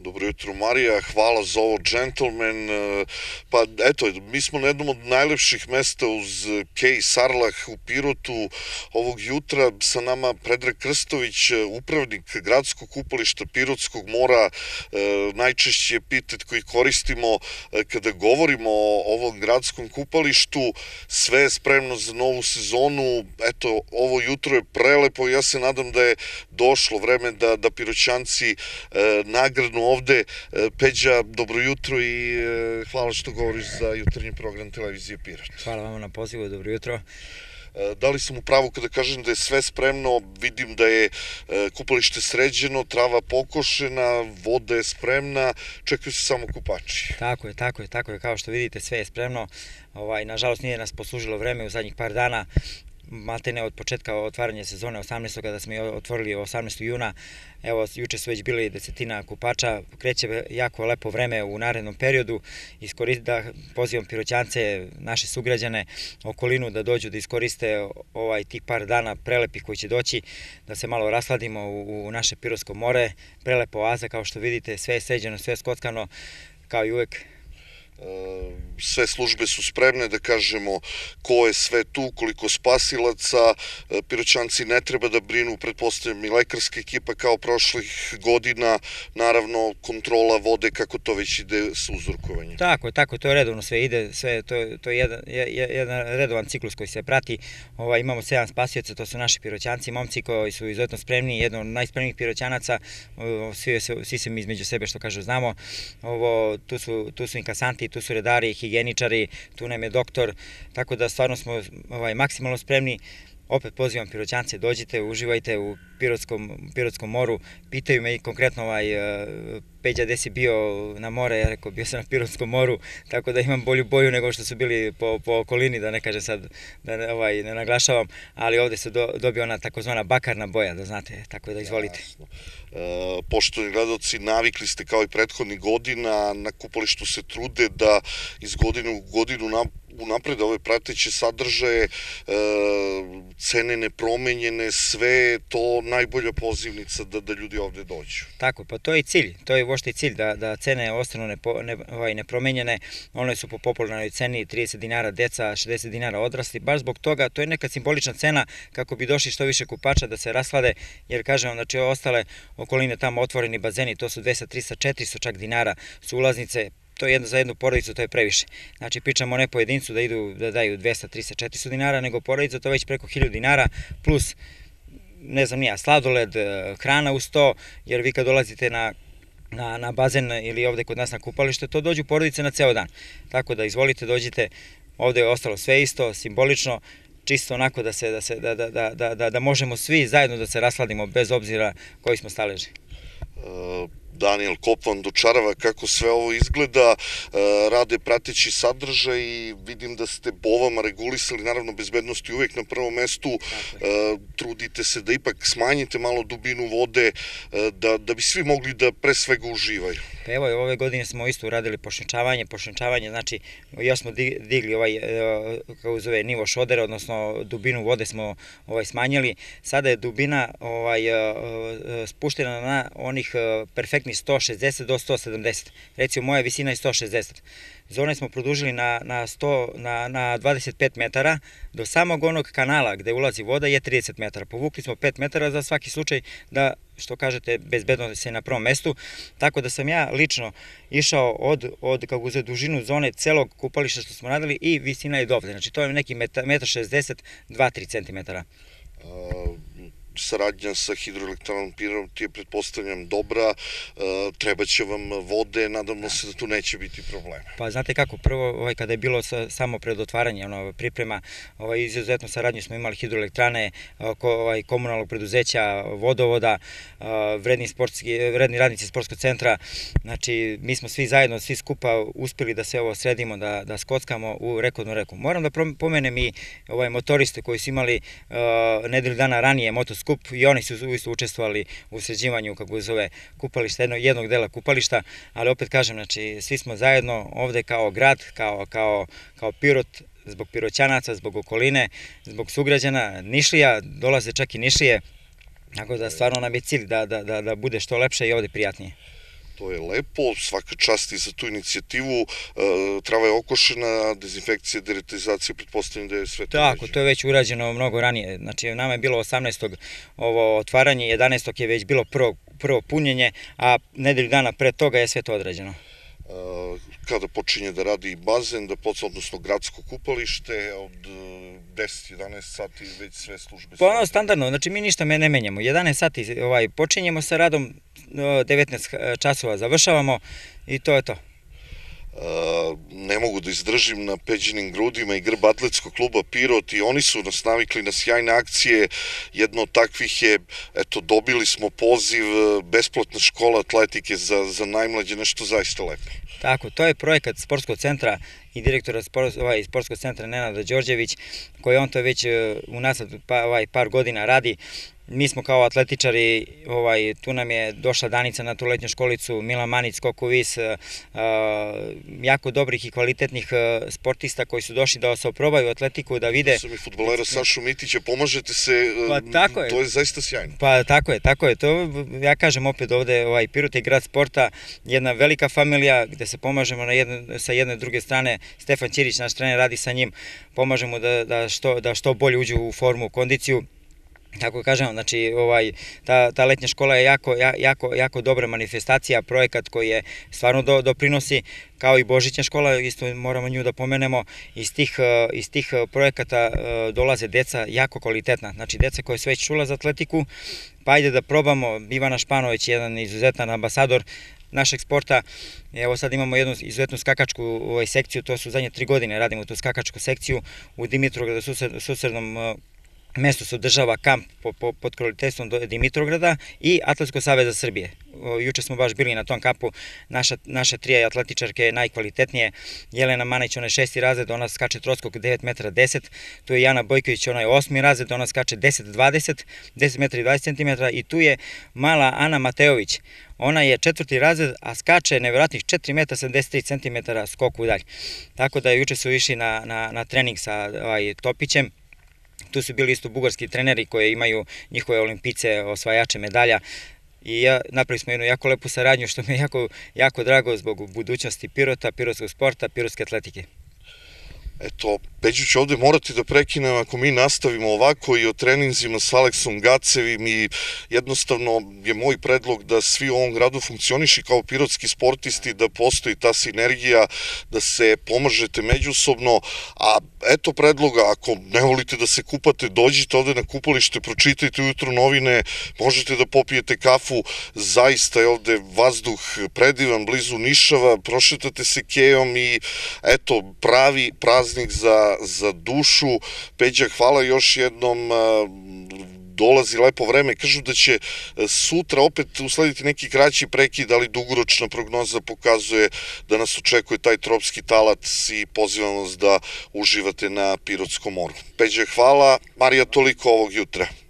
Dobro jutro Marija, hvala za ovo gentleman. E, pa eto, mi smo na jednom od najlepših mesta uz Kej Sarlah u Pirotu. Ovog jutra sa nama Predrag Krstović, upravnik gradskog kupališta Pirotskog mora, e, najčešći pitet koji koristimo e, kada govorimo o ovom gradskom kupalištu. Sve je spremno za novu sezonu. Eto, ovo jutro je prelepo i ja se nadam da je došlo vreme da, da piroćanci nagradnu ovde. E, Peđa, dobro jutro i e, hvala što govoriš za jutarnji program televizije Pirat. Hvala vam na pozivu, dobro jutro. E, da li sam u pravu kada kažem da je sve spremno, vidim da je kupalište sređeno, trava pokošena, voda je spremna, čekaju se samo kupači. Tako je, tako je, tako je, kao što vidite sve je spremno. Ovaj, nažalost nije nas poslužilo vreme u zadnjih par dana, maltene od početka otvaranja sezone 18. kada smo otvorili 18. juna, evo juče su već bili desetina kupača, kreće jako lepo vreme u narednom periodu, iskorist, da pozivam piroćance, naše sugrađane, okolinu da dođu da iskoriste ovaj tih par dana prelepi koji će doći, da se malo rasladimo u, u naše Pirotsko more, prelepo oaza kao što vidite, sve je sređeno, sve je skockano, kao i uvek sve službe su spremne da kažemo ko je sve tu, koliko spasilaca, piroćanci ne treba da brinu, pretpostavljam i lekarska ekipa kao prošlih godina, naravno kontrola vode kako to već ide sa uzorkovanjem. Tako je, tako to je redovno sve ide, sve, to, to je jedan, jedan redovan ciklus koji se prati, Ova, imamo 7 spasilaca, to su naši piroćanci, momci koji su izuzetno spremni, jedno od najspremnijih piroćanaca, svi, svi se između sebe što kažu znamo, Ovo, tu, su, tu su inkasanti, tu su redari, higijeničari, tu nam je doktor, tako da stvarno smo ovaj, maksimalno spremni opet pozivam piroćance, dođite, uživajte u Pirotskom, Pirotskom moru, pitaju me i konkretno ovaj, Peđa, gde si bio na more, ja rekao, bio sam na Pirotskom moru, tako da imam bolju boju nego što su bili po, po okolini, da ne kažem sad, da ne, ovaj, ne naglašavam, ali ovde se do, dobio ona takozvana bakarna boja, da znate, tako da izvolite. Jasno. E, poštovni gledalci, navikli ste kao i prethodnih godina, na kupolištu se trude da iz godine u godinu nam unapred ove prateće sadržaje, e, cene nepromenjene, sve to najbolja pozivnica da, da ljudi ovde dođu. Tako, pa to je cilj, to je uošte i cilj da, da cene ostanu ne, ne, ovaj, nepromenjene, one su po popularnoj ceni 30 dinara deca, 60 dinara odrasli, baš zbog toga to je neka simbolična cena kako bi došli što više kupača da se raslade, jer kažem vam, znači ostale okoline tamo otvoreni bazeni, to su 200, 300, 400 čak dinara su ulaznice, to je jedno za jednu porodicu, to je previše. Znači, pričamo ne pojedincu da idu, da daju 200, 300, 400 dinara, nego porodicu to već preko 1000 dinara, plus, ne znam nija, sladoled, eh, hrana u sto, jer vi kad dolazite na na, na bazen ili ovde kod nas na kupalište, to dođu porodice na ceo dan. Tako da izvolite, dođite, ovde je ostalo sve isto, simbolično, čisto onako da, se, da, se, da, da, da, da, da, da možemo svi zajedno da se rasladimo bez obzira koji smo staleži. Uh Daniel Kopvan dočarava kako sve ovo izgleda, e, rade prateći sadržaj i vidim da ste bovama regulisali, naravno bezbednost je uvek na prvom mestu, e, trudite se da ipak smanjite malo dubinu vode, e, da, da bi svi mogli da pre svega uživaju. Pa evo, ove godine smo isto uradili pošenčavanje, pošenčavanje, znači još smo digli ovaj, kao zove, nivo šodera, odnosno dubinu vode smo ovaj, smanjili, sada je dubina ovaj, spuštena na onih perfektnih mi 160 do 170. Recimo moja visina je 160. Zone smo produžili na, na, 100, na, na 25 metara, do samog onog kanala gde ulazi voda je 30 metara. Povukli smo 5 metara za svaki slučaj da što kažete, bezbedno se na prvom mestu, tako da sam ja lično išao od, od kako uzeti dužinu zone celog kupališta što smo radili i visina je dovde, znači to je neki 1,60 metar 60, 2-3 cm. Uh saradnja sa hidroelektranom Pirom ti je pretpostavljam dobra, e, treba će vam vode, nadamno da. se da tu neće biti problema. Pa znate kako, prvo ovaj, kada je bilo sa, samo pred otvaranje ono, priprema, ovaj, izuzetno saradnju smo imali hidroelektrane, ovaj, komunalnog preduzeća, vodovoda, e, vredni, sportski, vredni radnici sportskog centra, znači mi smo svi zajedno, svi skupa uspeli da se ovo sredimo, da, da skockamo u rekordnu reku. Moram da pomenem i ovaj, motoriste koji su imali uh, nedelju dana ranije motoskup skup i oni su isto učestvovali u sređivanju, kako zove, kupališta, jednog, jednog dela kupališta, ali opet kažem, znači, svi smo zajedno ovde kao grad, kao, kao, kao Pirot, zbog Piroćanaca, zbog okoline, zbog sugrađana, Nišlija, dolaze čak i Nišlije, tako da stvarno nam je cilj da, da, da, da bude što lepše i ovde prijatnije to je lepo, svaka čast i za tu inicijativu, e, trava je okošena, dezinfekcija, deratizacija, pretpostavljam da je sve to Tako, to je već urađeno mnogo ranije, znači nama je bilo 18. ovo otvaranje, 11. je već bilo prvo, prvo punjenje, a nedelju dana pre toga je sve to odrađeno. Eh, kada počinje da radi bazen, da poca, odnosno gradsko kupalište, od 10-11 eh, sati već sve službe... Pa ono standardno, znači mi ništa ne menjamo, 11 sati ovaj, počinjemo sa radom, 19 eh, časova završavamo i to je to ne mogu da izdržim na peđinim grudima i grb atletskog kluba Pirot i oni su nas navikli na sjajne akcije. Jedno od takvih je, eto, dobili smo poziv e, besplatna škola atletike za, za najmlađe, nešto zaista lepo. Tako, to je projekat sportskog centra i direktora sport, ovaj, sportskog centra Nenada Đorđević, koji on to već uh, u nasad pa, ovaj, par godina radi mi smo kao atletičari, ovaj, tu nam je došla Danica na tu letnju školicu, Milan Manic, Skokovis, uh, eh, eh, jako dobrih i kvalitetnih eh, sportista koji su došli da se oprobaju atletiku, da vide... Sam i futbolera Sašu Mitića, pomažete se, pa, tako je. to je zaista sjajno. Pa tako je, tako je, to ja kažem opet ovde, ovaj, Pirut je grad sporta, jedna velika familija gde se pomažemo na jedne, sa jedne druge strane, Stefan Ćirić, naš trener, radi sa njim, pomažemo da, da, što, da što bolje uđu u formu, u kondiciju, Tako kažem, znači ovaj, ta, ta letnja škola je jako, jako, jako dobra manifestacija, projekat koji je stvarno do, doprinosi, kao i Božićna škola, isto moramo nju da pomenemo, iz tih, e, iz tih e, projekata e, dolaze deca jako kvalitetna, znači deca koja su već čula za atletiku, pa ajde da probamo, Ivana Španović je jedan izuzetan ambasador našeg sporta, Evo sad imamo jednu izuzetnu skakačku ovaj, sekciju, to su zadnje tri godine radimo tu skakačku sekciju u Dimitrovgradu susrednom mesto se održava kamp po, po, pod kraliteljstvom Dimitrograda i Atletskog saveza Srbije. Juče smo baš bili na tom kampu, naša, naše tri atletičarke je najkvalitetnije. Jelena Manić, ona je šesti razred, ona skače troskog 9 metara 10, tu je Jana Bojković, ona je osmi razred, ona skače 10 20, 10 metara i 20 centimetra i tu je mala Ana Mateović, ona je četvrti razred, a skače nevjerojatnih 4 metra 73 centimetara skoku dalje. Tako da juče su išli na, na, na trening sa ovaj, Topićem, tu su bili isto bugarski treneri koji imaju njihove olimpice, osvajače medalja i ja, napravili smo jednu jako lepu saradnju što mi je jako, jako drago zbog budućnosti Pirota, pirotskog sporta, pirotske atletike. Eto, Peđu ću ovde morati da prekinem ako mi nastavimo ovako i o treninzima s Aleksom Gacevim i jednostavno je moj predlog da svi u ovom gradu funkcioniši kao pirotski sportisti, da postoji ta sinergija, da se pomažete međusobno, a eto predloga, ako ne volite da se kupate, dođite ovde na kupalište, pročitajte ujutru novine, možete da popijete kafu, zaista je ovde vazduh predivan, blizu Nišava, prošetate se kejom i eto, pravi prazni praznik za, za dušu. Peđa, hvala još jednom dolazi lepo vreme. Kažu da će e, sutra opet uslediti neki kraći prekid, ali dugoročna prognoza pokazuje da nas očekuje taj tropski talac i pozivam vas da uživate na Pirotskom moru. Peđe, hvala. Marija, toliko ovog jutra.